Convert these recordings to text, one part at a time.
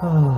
Oh.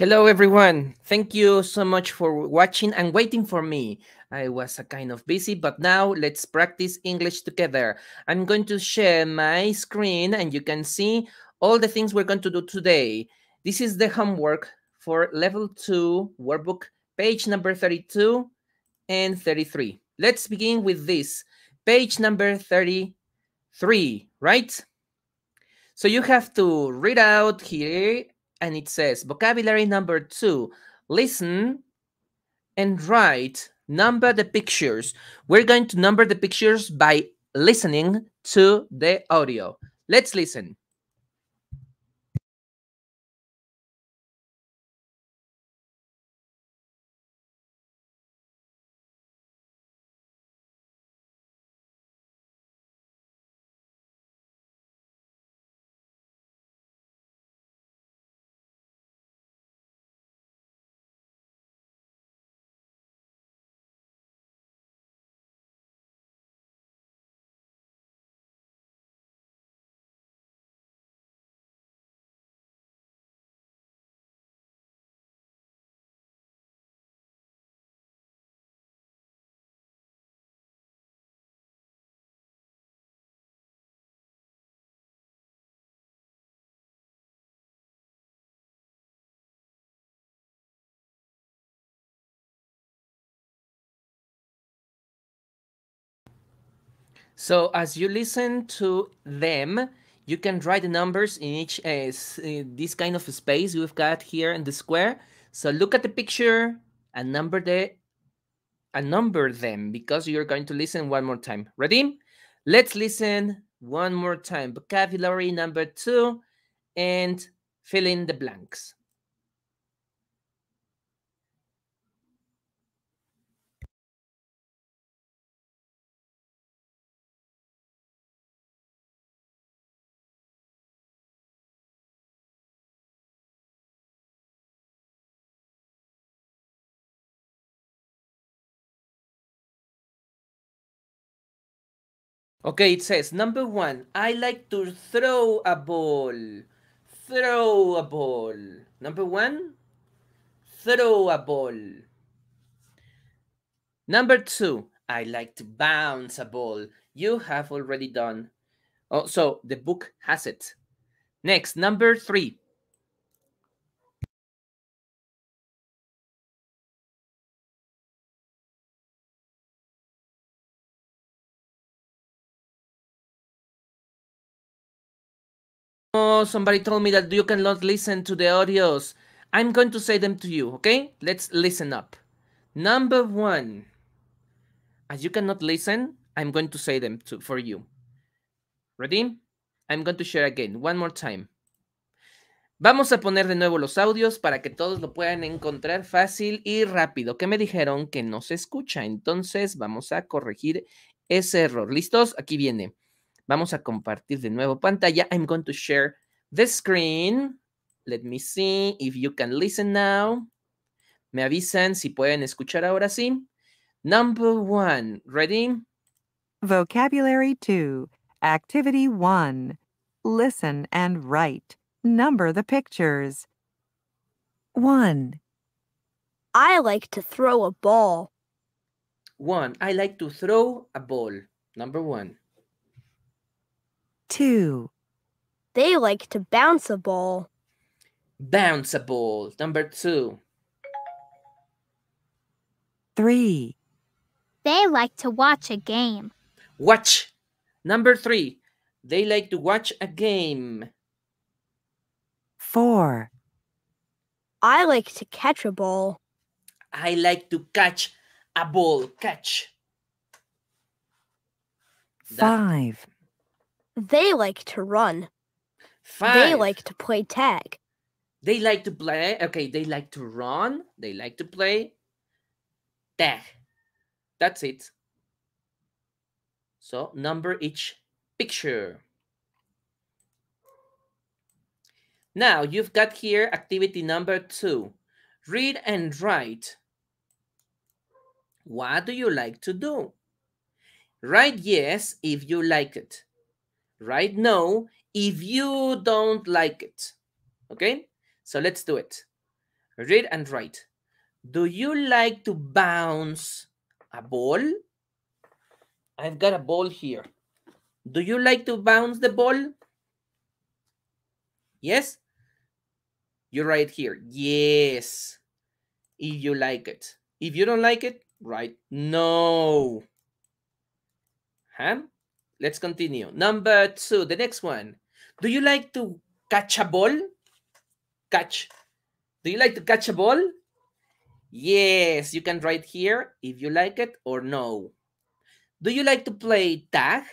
Hello, everyone. Thank you so much for watching and waiting for me. I was a kind of busy, but now let's practice English together. I'm going to share my screen and you can see all the things we're going to do today. This is the homework for level two workbook, page number 32 and 33. Let's begin with this, page number 33, right? So you have to read out here and it says vocabulary number two listen and write number the pictures we're going to number the pictures by listening to the audio let's listen So as you listen to them, you can write the numbers in each uh, this kind of space we've got here in the square. So look at the picture and number the and number them because you're going to listen one more time. Ready? Let's listen one more time. Vocabulary number two and fill in the blanks. Okay, it says number one, I like to throw a ball. Throw a ball. Number one, throw a ball. Number two, I like to bounce a ball. You have already done. Oh, so the book has it. Next, number three, Oh, somebody told me that you cannot listen to the audios. I'm going to say them to you, okay? Let's listen up. Number one. As you cannot listen, I'm going to say them for you. Ready? I'm going to share again, one more time. Vamos a poner de nuevo los audios para que todos lo puedan encontrar fácil y rápido. Que me dijeron que no se escucha, entonces vamos a corregir ese error. ¿Listos? Aquí viene. Vamos a compartir de nuevo pantalla. I'm going to share the screen. Let me see if you can listen now. Me avisan si pueden escuchar ahora sí. Number one. Ready? Vocabulary two. Activity one. Listen and write. Number the pictures. One. I like to throw a ball. One. I like to throw a ball. Number one two. They like to bounce a ball. Bounce a ball, number two. Three. They like to watch a game. Watch, number three. They like to watch a game. Four. I like to catch a ball. I like to catch a ball. Catch. Five. They like to run. Five. They like to play tag. They like to play. Okay, they like to run. They like to play tag. That's it. So number each picture. Now you've got here activity number two. Read and write. What do you like to do? Write yes if you like it right now if you don't like it. Okay? So let's do it. Read and write. Do you like to bounce a ball? I've got a ball here. Do you like to bounce the ball? Yes? You write here. Yes. If you like it. If you don't like it, write no. Huh? Let's continue. Number two, the next one. Do you like to catch a ball? Catch. Do you like to catch a ball? Yes, you can write here if you like it or no. Do you like to play tag?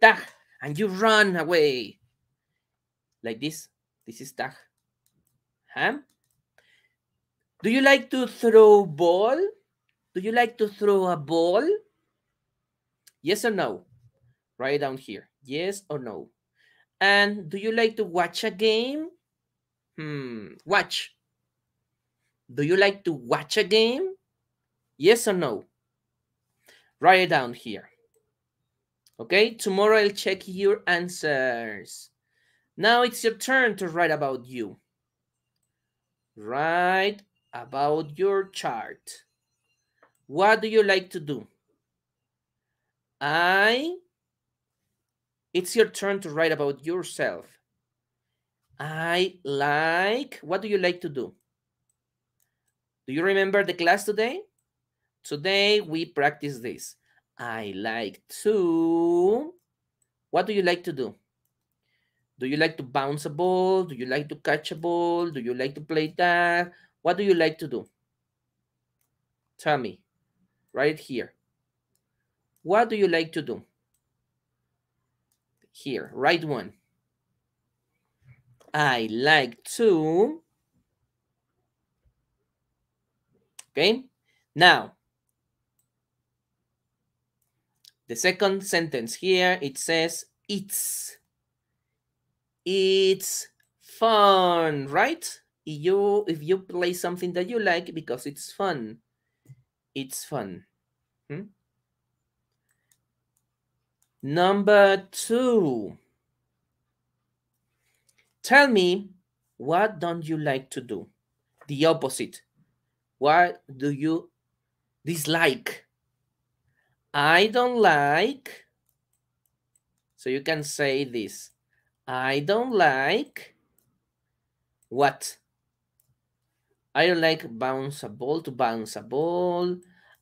Tag, and you run away. Like this. This is tag. Huh? Do you like to throw ball? Do you like to throw a ball? Yes or no? Write it down here. Yes or no? And do you like to watch a game? Hmm, watch. Do you like to watch a game? Yes or no? Write it down here. Okay, tomorrow I'll check your answers. Now it's your turn to write about you. Write about your chart. What do you like to do? I, it's your turn to write about yourself. I like, what do you like to do? Do you remember the class today? Today we practice this. I like to, what do you like to do? Do you like to bounce a ball? Do you like to catch a ball? Do you like to play tag? What do you like to do? Tell me right here. What do you like to do? Here, right one. I like to. Okay, now the second sentence here it says it's it's fun, right? If you if you play something that you like because it's fun, it's fun. Hmm? Number two, tell me what don't you like to do? The opposite. What do you dislike? I don't like. So you can say this. I don't like what? I don't like bounce a ball to bounce a ball.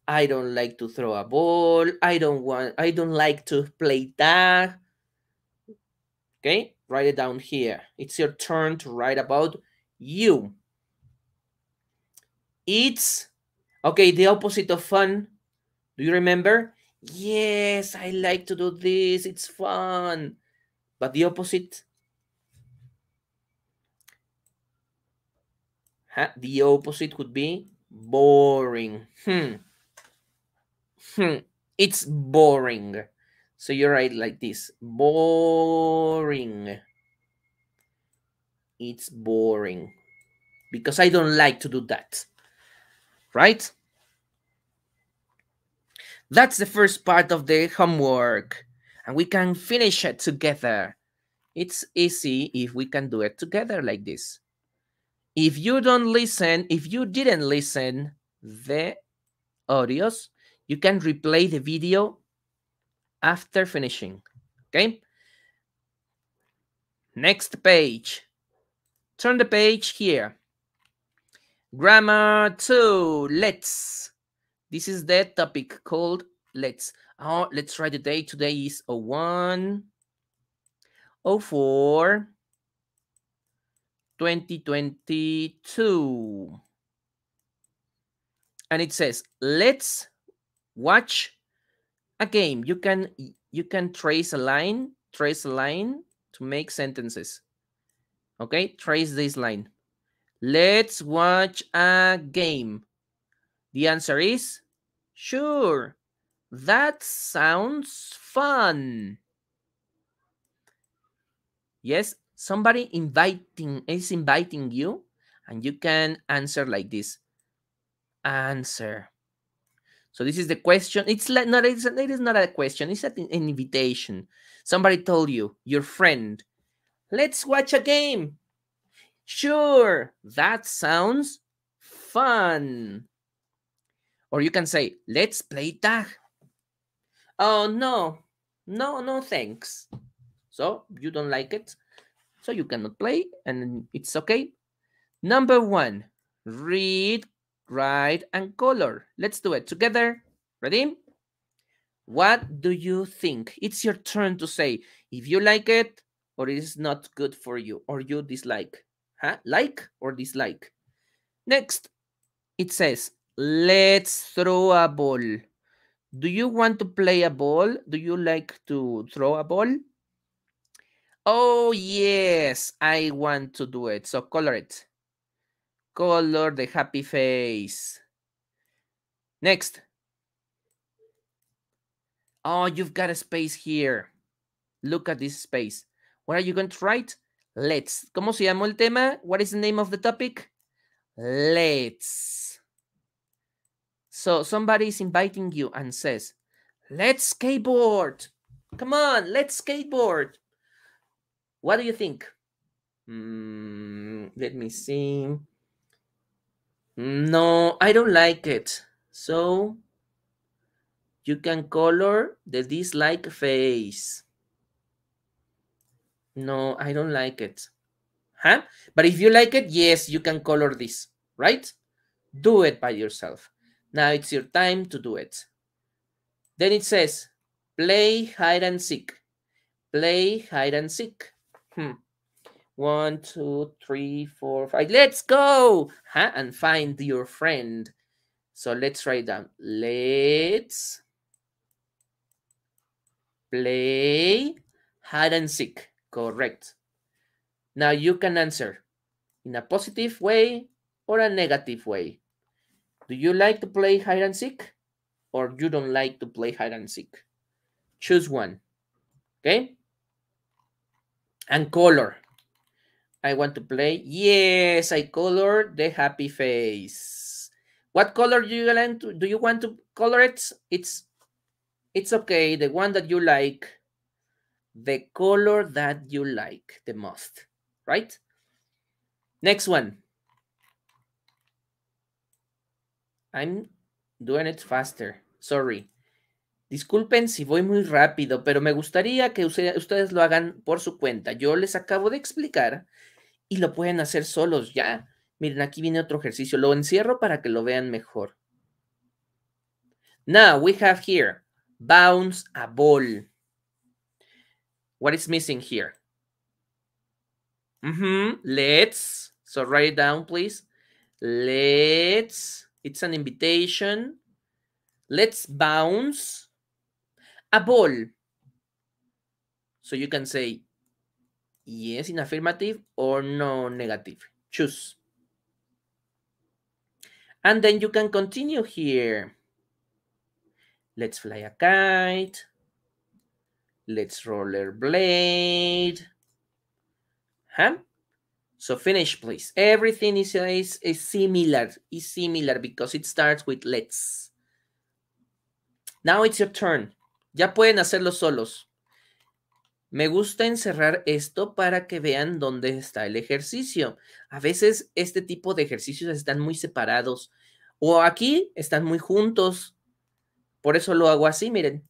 I don't like to throw a ball. I don't want, I don't like to play that. Okay, write it down here. It's your turn to write about you. It's, okay, the opposite of fun. Do you remember? Yes, I like to do this. It's fun. But the opposite? Huh? The opposite would be boring. Hmm. Hmm. it's boring. So you write like this boring. It's boring because I don't like to do that. Right? That's the first part of the homework, and we can finish it together. It's easy if we can do it together like this. If you don't listen, if you didn't listen the audios, you can replay the video after finishing. Okay. Next page. Turn the page here. Grammar 2. Let's. This is the topic called let's. Oh, let's try the day. Today is 01 04 2022. And it says, let's watch a game you can you can trace a line trace a line to make sentences okay trace this line let's watch a game the answer is sure that sounds fun yes somebody inviting is inviting you and you can answer like this answer so this is the question. It's like not it's it is not a question. It's an invitation. Somebody told you, your friend, let's watch a game. Sure, that sounds fun. Or you can say, let's play tag. Oh no, no, no, thanks. So you don't like it, so you cannot play, and it's okay. Number one, read write, and color. Let's do it together. Ready? What do you think? It's your turn to say if you like it or it is not good for you or you dislike. Huh? Like or dislike. Next, it says, let's throw a ball. Do you want to play a ball? Do you like to throw a ball? Oh, yes, I want to do it. So color it. Color the happy face. Next. Oh, you've got a space here. Look at this space. What are you going to write? Let's. ¿Cómo se llama el tema? What is the name of the topic? Let's. So somebody is inviting you and says, let's skateboard. Come on, let's skateboard. What do you think? Mm, let me see. No, I don't like it. So you can color the dislike face. No, I don't like it. Huh? But if you like it, yes, you can color this, right? Do it by yourself. Now it's your time to do it. Then it says, play hide and seek. Play hide and seek. Hmm. One, two, three, four, five. Let's go huh? and find your friend. So let's write down. Let's play hide and seek. Correct. Now you can answer in a positive way or a negative way. Do you like to play hide and seek or you don't like to play hide and seek? Choose one. Okay? And color. I want to play. Yes, I color the happy face. What color do you want to, do you want to color it? It's it's okay, the one that you like, the color that you like the most, right? Next one. I'm doing it faster. Sorry. Disculpen si voy muy rápido, pero me gustaría que ustedes lo hagan por su cuenta. Yo les acabo de explicar y lo pueden hacer solos ya. Miren, aquí viene otro ejercicio. Lo encierro para que lo vean mejor. Now we have here bounce a ball. What is missing here? Mm-hmm, let's. So write it down, please. Let's. It's an invitation. Let's bounce a ball. So you can say Yes in affirmative or no negative. Choose. And then you can continue here. Let's fly a kite. Let's rollerblade. Huh? So finish, please. Everything is, is, is similar, is similar because it starts with let's. Now it's your turn. Ya pueden hacerlo solos. Me gusta encerrar esto para que vean dónde está el ejercicio. A veces este tipo de ejercicios están muy separados o aquí están muy juntos. Por eso lo hago así, miren,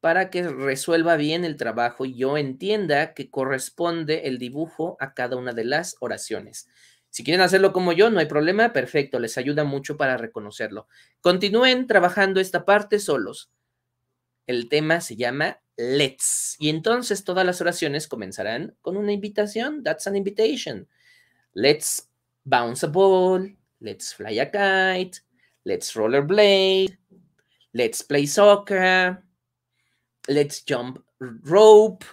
para que resuelva bien el trabajo y yo entienda que corresponde el dibujo a cada una de las oraciones. Si quieren hacerlo como yo, no hay problema, perfecto, les ayuda mucho para reconocerlo. Continúen trabajando esta parte solos. El tema se llama Let's. Y entonces todas las oraciones comenzarán con una invitación. That's an invitation. Let's bounce a ball. Let's fly a kite. Let's rollerblade. Let's play soccer. Let's jump rope.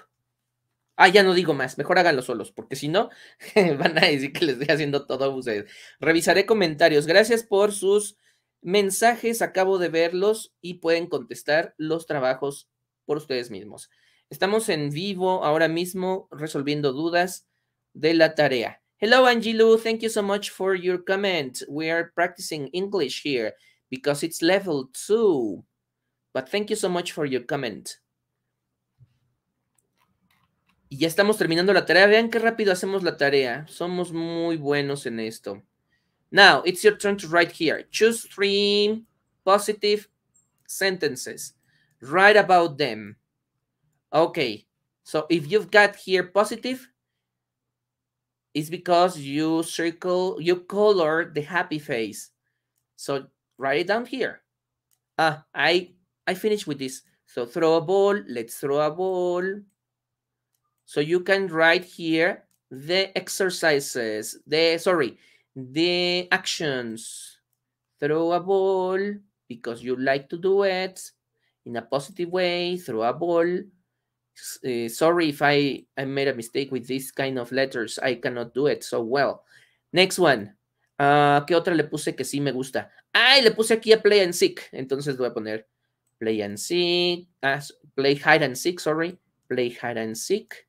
Ah, ya no digo más, mejor háganlo solos, porque si no, van a decir que les estoy haciendo todo a ustedes. Revisaré comentarios. Gracias por sus mensajes, acabo de verlos y pueden contestar los trabajos por ustedes mismos. Estamos en vivo ahora mismo resolviendo dudas de la tarea. Hello, Angelou. Thank you so much for your comment. We are practicing English here because it's level two. But thank you so much for your comment. Y ya estamos terminando la tarea. Vean qué rápido hacemos la tarea. Somos muy buenos en esto. Now it's your turn to write here. Choose three positive sentences. Write about them. Okay, so if you've got here positive, it's because you circle, you color the happy face. So write it down here. Ah, I, I finished with this. So throw a ball, let's throw a ball. So you can write here the exercises, the, sorry, The actions. Throw a ball because you like to do it in a positive way. Throw a ball. Eh, sorry if I, I made a mistake with this kind of letters. I cannot do it so well. Next one. Ah, ¿Qué otra le puse que sí me gusta? ¡Ay! Le puse aquí a Play and Seek. Entonces voy a poner Play and Seek. Ah, play Hide and Seek, sorry. Play Hide and Seek.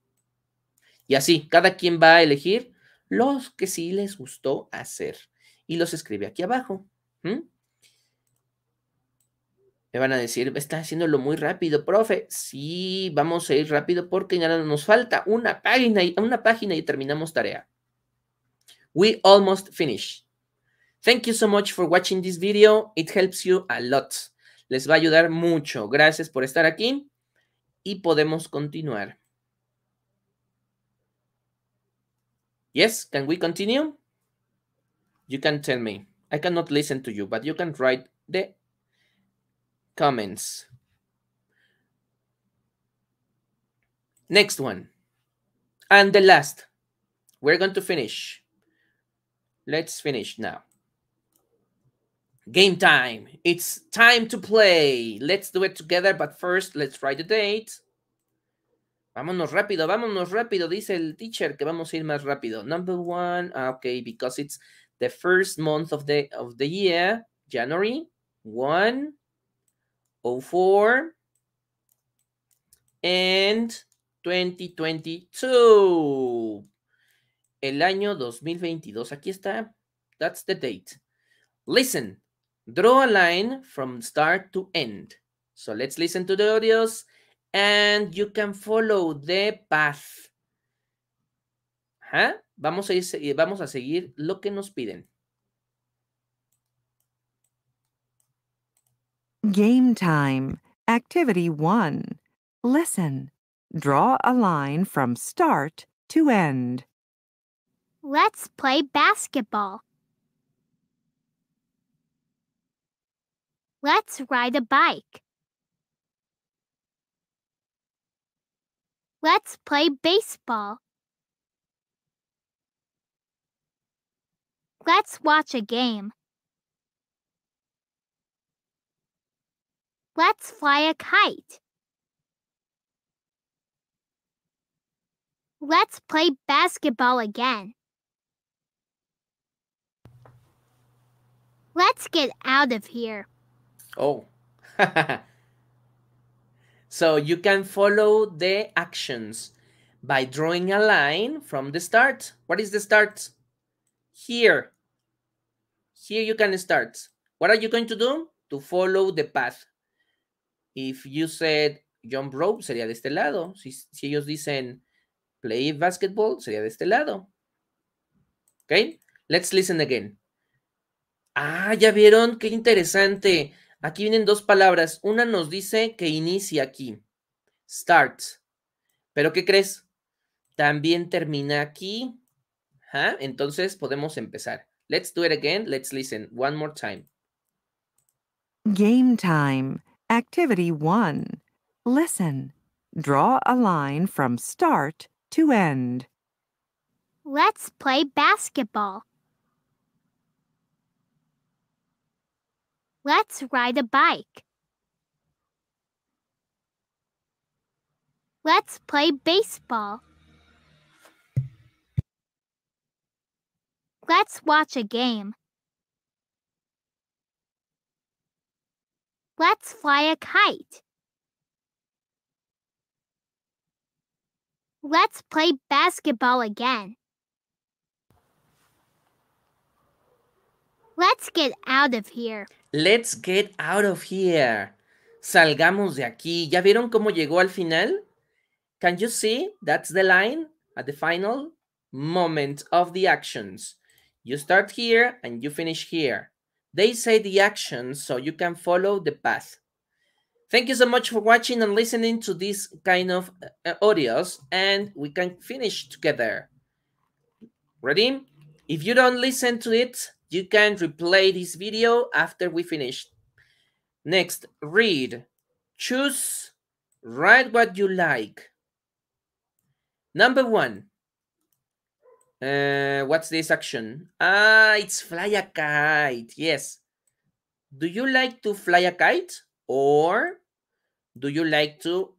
Y así, cada quien va a elegir los que sí les gustó hacer. Y los escribe aquí abajo. Me van a decir, está haciéndolo muy rápido, profe. Sí, vamos a ir rápido porque ya nos falta una página y una página y terminamos tarea. We almost finish. Thank you so much for watching this video. It helps you a lot. Les va a ayudar mucho. Gracias por estar aquí y podemos continuar. Yes, can we continue? You can tell me. I cannot listen to you, but you can write the comments. Next one. And the last. We're going to finish. Let's finish now. Game time. It's time to play. Let's do it together, but first let's write the date. Vámonos rápido, vámonos rápido, dice el teacher que vamos a ir más rápido. Number one, ah, okay, because it's the first month of the of the year, January 1, 04, and 2022. El año 2022, aquí está. That's the date. Listen, draw a line from start to end. So let's listen to the audios. and you can follow the path. Ah, Vamos, a ir, vamos a seguir lo que nos piden. Game time. Activity 1. Listen. Draw a line from start to end. Let's play basketball. Let's ride a bike. Let's play baseball. Let's watch a game. Let's fly a kite. Let's play basketball again. Let's get out of here. Oh. So you can follow the actions by drawing a line from the start. What is the start? Here. Here you can start. What are you going to do? To follow the path. If you said jump rope, sería de este lado. Si, si ellos dicen play basketball, sería de este lado. Okay, let's listen again. Ah, ya vieron, qué interesante. Aquí vienen dos palabras. Una nos dice que inicia aquí. Start. ¿Pero qué crees? También termina aquí. entonces podemos empezar. Let's do it again. Let's listen one more time. Game time. Activity one. Listen. Draw a line from start to end. Let's play basketball. Let's ride a bike. Let's play baseball. Let's watch a game. Let's fly a kite. Let's play basketball again. Let's get out of here. Let's get out of here. Salgamos de aquí. ¿Ya vieron cómo llegó al final? Can you see? That's the line at the final moment of the actions. You start here and you finish here. They say the actions so you can follow the path. Thank you so much for watching and listening to this kind of uh, uh audios and we can finish together. Ready? If you don't listen to it, you can replay this video after we finish. Next, read. Choose, write what you like. Number one. Uh, what's this action? Ah, it's fly a kite. Yes. Do you like to fly a kite? Or do you like to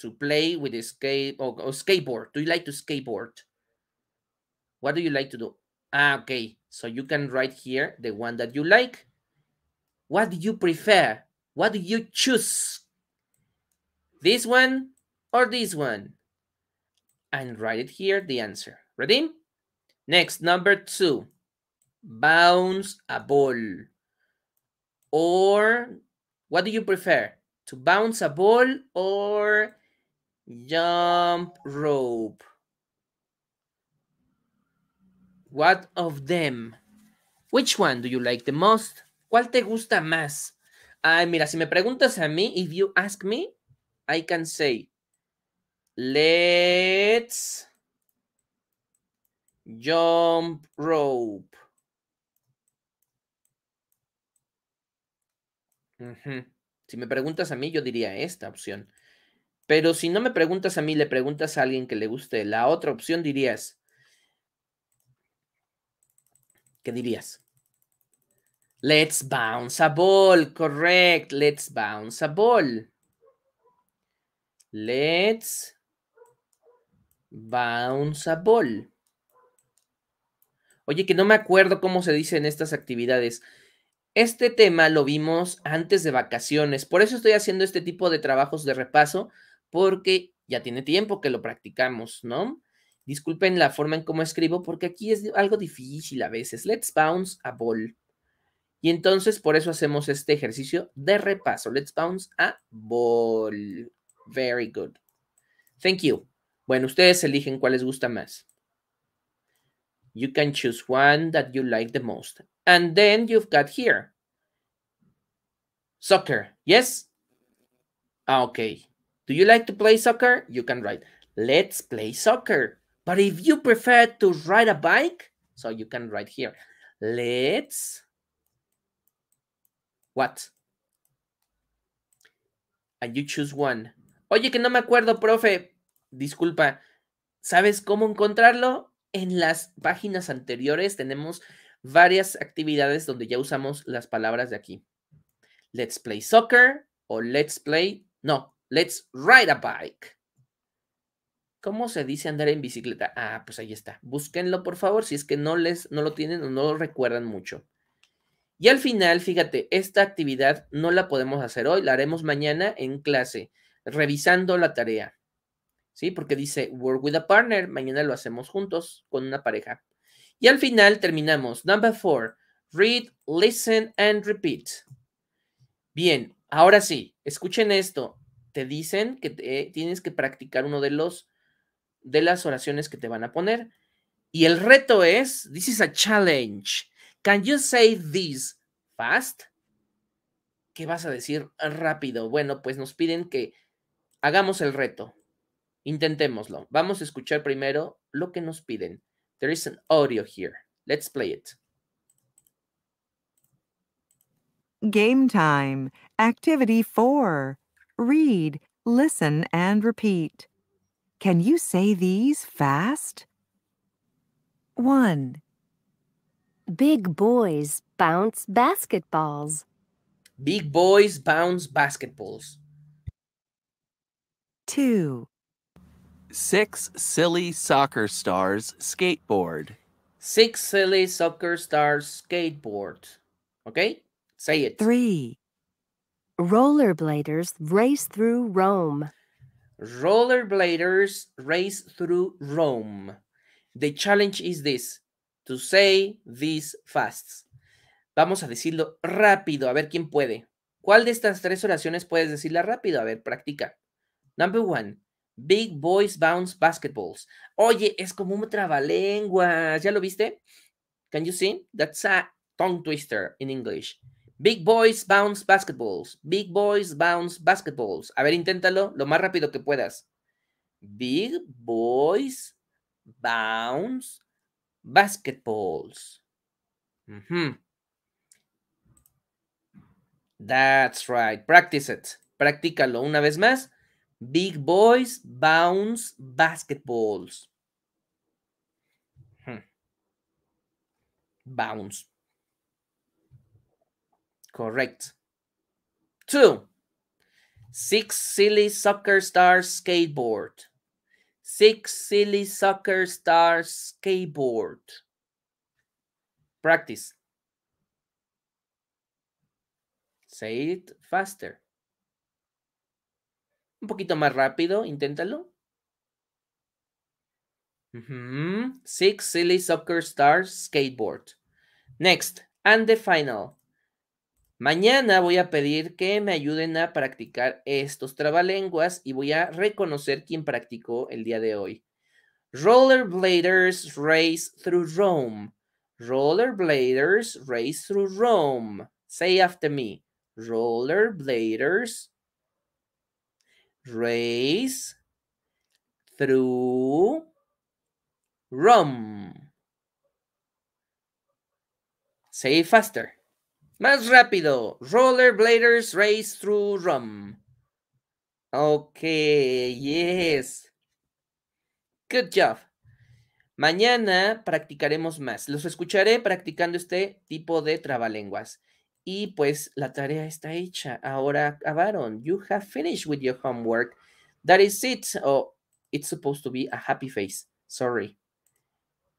to play with a skate or, or skateboard? Do you like to skateboard? What do you like to do? Ah, okay. So you can write here the one that you like. What do you prefer? What do you choose? This one or this one? And write it here, the answer. Ready? Next, number two. Bounce a ball. Or what do you prefer? To bounce a ball or jump rope? What of them? Which one do you like the most? ¿Cuál te gusta más? Ay, mira, si me preguntas a mí, if you ask me, I can say, let's jump rope. Si me preguntas a mí, yo diría esta opción. Pero si no me preguntas a mí, le preguntas a alguien que le guste la otra opción, dirías, ¿Qué dirías? Let's bounce a ball, correct. Let's bounce a ball. Let's bounce a ball. Oye, que no me acuerdo cómo se dicen estas actividades. Este tema lo vimos antes de vacaciones. Por eso estoy haciendo este tipo de trabajos de repaso, porque ya tiene tiempo que lo practicamos, ¿no? Disculpen la forma en cómo escribo, porque aquí es algo difícil a veces. Let's bounce a ball. Y entonces por eso hacemos este ejercicio de repaso. Let's bounce a ball. Very good. Thank you. Bueno, ustedes eligen cuál les gusta más. You can choose one that you like the most. And then you've got here. Soccer. Yes? Ah, okay. Do you like to play soccer? You can write, let's play soccer. But if you prefer to ride a bike, so you can ride here, let's what? And you choose one. Oye, que no me acuerdo, profe. Disculpa. ¿Sabes cómo encontrarlo? En las páginas anteriores tenemos varias actividades donde ya usamos las palabras de aquí. Let's play soccer o let's play, no, let's ride a bike. ¿Cómo se dice andar en bicicleta? Ah, pues ahí está. Búsquenlo, por favor, si es que no les no lo tienen o no lo recuerdan mucho. Y al final, fíjate, esta actividad no la podemos hacer hoy, la haremos mañana en clase, revisando la tarea. ¿Sí? Porque dice work with a partner, mañana lo hacemos juntos con una pareja. Y al final terminamos. Number four, read, listen and repeat. Bien, ahora sí, escuchen esto. Te dicen que eh, tienes que practicar uno de los de las oraciones que te van a poner. Y el reto es, this is a challenge. Can you say this fast? ¿Qué vas a decir rápido? Bueno, pues nos piden que hagamos el reto. Intentémoslo. Vamos a escuchar primero lo que nos piden. There is an audio here. Let's play it. Game time. Activity 4. Read, listen and repeat. Can you say these fast? 1. Big boys bounce basketballs. Big boys bounce basketballs. 2. Six silly soccer stars skateboard. Six silly soccer stars skateboard. Okay? Say it. 3. Rollerbladers race through Rome. Rollerbladers race through Rome. The challenge is this, to say this fast. Vamos a decirlo rápido, a ver quién puede. ¿Cuál de estas tres oraciones puedes decirla rápido? A ver, practica. Number one, Big Boys Bounce Basketballs. Oye, es como un trabalenguas. ¿Ya lo viste? Can you see? That's a tongue twister in English. Big Boys Bounce Basketballs. Big Boys Bounce Basketballs. A ver, inténtalo lo más rápido que puedas. Big Boys Bounce Basketballs. That's right. Practice it. Practícalo una vez más. Big Boys Bounce Basketballs. Hmm. Bounce. Correct. Two. Six silly soccer stars skateboard. Six silly soccer stars skateboard. Practice. Say it faster. Un poquito más rápido, inténtalo. Mm -hmm. Six silly soccer stars skateboard. Next, and the final. Mañana voy a pedir que me ayuden a practicar estos trabalenguas y voy a reconocer quién practicó el día de hoy. Rollerbladers race through Rome. Rollerbladers race through Rome. Say after me. Rollerbladers race through Rome. Say faster. Más rápido. Rollerbladers race through rum. Ok, yes. Good job. Mañana practicaremos más. Los escucharé practicando este tipo de trabalenguas. Y pues la tarea está hecha. Ahora acabaron. You have finished with your homework. That is it. Oh, it's supposed to be a happy face. Sorry.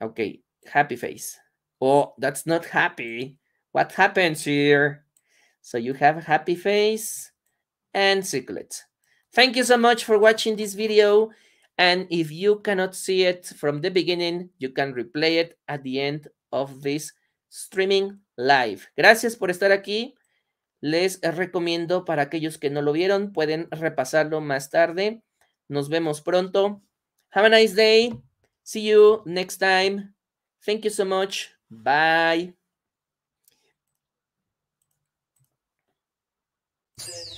Okay, happy face. Oh, that's not happy. what happens here? So you have a happy face and circlet. Thank you so much for watching this video. And if you cannot see it from the beginning, you can replay it at the end of this streaming live. Gracias por estar aquí. Les recomiendo para aquellos que no lo vieron, pueden repasarlo más tarde. Nos vemos pronto. Have a nice day. See you next time. Thank you so much. Bye. Yeah.